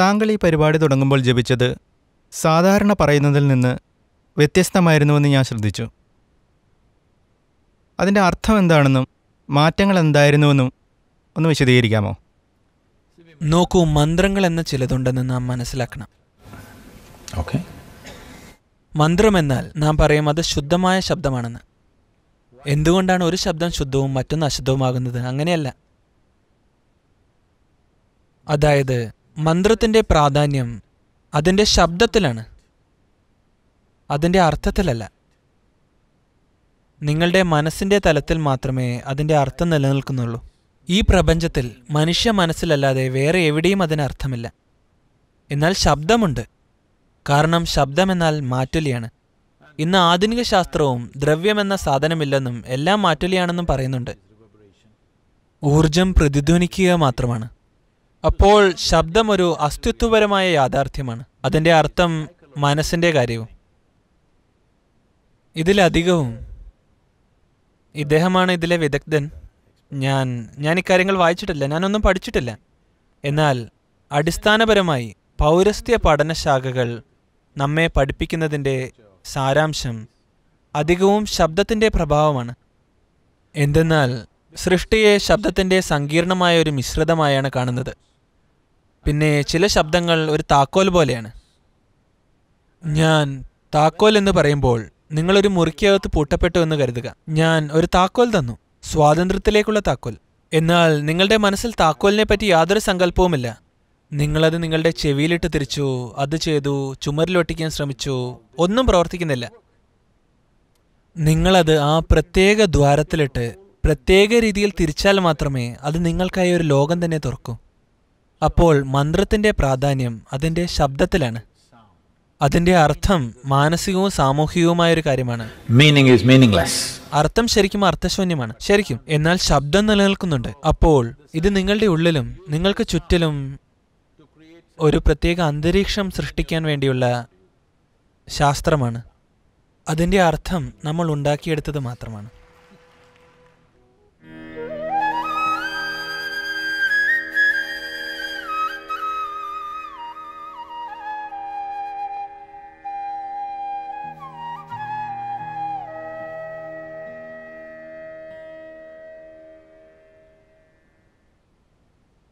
താങ്കൾ ഈ പരിപാടി തുടങ്ങുമ്പോൾ ജപിച്ചത് സാധാരണ പറയുന്നതിൽ നിന്ന് വ്യത്യസ്തമായിരുന്നുവെന്ന് ഞാൻ ശ്രദ്ധിച്ചു അതിൻ്റെ അർത്ഥം എന്താണെന്നും മാറ്റങ്ങൾ എന്തായിരുന്നുവെന്നും ഒന്ന് വിശദീകരിക്കാമോ നോക്കൂ മന്ത്രങ്ങൾ എന്ന ചിലതുണ്ടെന്ന് നാം മനസ്സിലാക്കണം ഓക്കെ മന്ത്രമെന്നാൽ നാം പറയും അത് ശുദ്ധമായ ശബ്ദമാണെന്ന് എന്തുകൊണ്ടാണ് ഒരു ശബ്ദം ശുദ്ധവും മറ്റൊന്ന് അശുദ്ധവുമാകുന്നത് അങ്ങനെയല്ല അതായത് മന്ത്രത്തിൻ്റെ പ്രാധാന്യം അതിൻ്റെ ശബ്ദത്തിലാണ് അതിൻ്റെ അർത്ഥത്തിലല്ല നിങ്ങളുടെ മനസ്സിൻ്റെ തലത്തിൽ മാത്രമേ അതിൻ്റെ അർത്ഥം നിലനിൽക്കുന്നുള്ളൂ ഈ പ്രപഞ്ചത്തിൽ മനുഷ്യ മനസ്സിലല്ലാതെ വേറെ എവിടെയും അതിന് അർത്ഥമില്ല എന്നാൽ ശബ്ദമുണ്ട് കാരണം ശബ്ദമെന്നാൽ മാറ്റൊലിയാണ് ഇന്ന് ആധുനിക ശാസ്ത്രവും ദ്രവ്യമെന്ന സാധനമില്ലെന്നും എല്ലാം മാറ്റൊലിയാണെന്നും പറയുന്നുണ്ട് ഊർജം പ്രതിധ്വനിക്കുക മാത്രമാണ് അപ്പോൾ ശബ്ദം ഒരു അസ്തിത്വപരമായ യാഥാർത്ഥ്യമാണ് അതിൻ്റെ അർത്ഥം മനസ്സിൻ്റെ കാര്യവും ഇതിലധികവും ഇദ്ദേഹമാണ് ഇതിലെ വിദഗ്ധൻ ഞാൻ ഞാൻ ഇക്കാര്യങ്ങൾ വായിച്ചിട്ടില്ല ഞാനൊന്നും പഠിച്ചിട്ടില്ല എന്നാൽ അടിസ്ഥാനപരമായി പൗരസ്ത്യ പഠനശാഖകൾ നമ്മെ പഠിപ്പിക്കുന്നതിൻ്റെ സാരാംശം അധികവും ശബ്ദത്തിൻ്റെ പ്രഭാവമാണ് എന്തെന്നാൽ സൃഷ്ടിയെ ശബ്ദത്തിൻ്റെ സങ്കീർണമായ ഒരു മിശ്രിതമായാണ് കാണുന്നത് പിന്നെ ചില ശബ്ദങ്ങൾ ഒരു താക്കോൽ പോലെയാണ് ഞാൻ താക്കോൽ എന്ന് പറയുമ്പോൾ നിങ്ങളൊരു മുറിക്കകത്ത് പൂട്ടപ്പെട്ടു എന്ന് കരുതുക ഞാൻ ഒരു താക്കോൽ തന്നു സ്വാതന്ത്ര്യത്തിലേക്കുള്ള താക്കോൽ എന്നാൽ നിങ്ങളുടെ മനസ്സിൽ താക്കോലിനെ പറ്റി യാതൊരു സങ്കല്പവുമില്ല നിങ്ങളത് നിങ്ങളുടെ ചെവിയിലിട്ട് തിരിച്ചു അത് ചെയ്തു ചുമരിലൊട്ടിക്കാൻ ശ്രമിച്ചു ഒന്നും പ്രവർത്തിക്കുന്നില്ല നിങ്ങളത് ആ പ്രത്യേക ദ്വാരത്തിലിട്ട് പ്രത്യേക രീതിയിൽ തിരിച്ചാൽ മാത്രമേ അത് നിങ്ങൾക്കായി ഒരു ലോകം തന്നെ തുറക്കൂ അപ്പോൾ മന്ത്രത്തിൻ്റെ പ്രാധാന്യം അതിൻ്റെ ശബ്ദത്തിലാണ് അതിന്റെ അർത്ഥം മാനസികവും സാമൂഹികവുമായ ഒരു കാര്യമാണ് മീനിങ് ഈസ് മീനിങ്ലെസ് അർത്ഥം ശരിക്കും അർത്ഥശൂന്യമാണ് ശരിക്കും എന്നാൽ ശബ്ദം നിലനിൽക്കുന്നുണ്ട് അപ്പോൾ ഇത് നിങ്ങളുടെ ഉള്ളിലും നിങ്ങൾക്ക് ചുറ്റിലും ഒരു പ്രത്യേക അന്തരീക്ഷം സൃഷ്ടിക്കാൻ വേണ്ടിയുള്ള ശാസ്ത്രമാണ് അതിൻ്റെ അർത്ഥം നമ്മൾ ഉണ്ടാക്കിയെടുത്തത് മാത്രമാണ്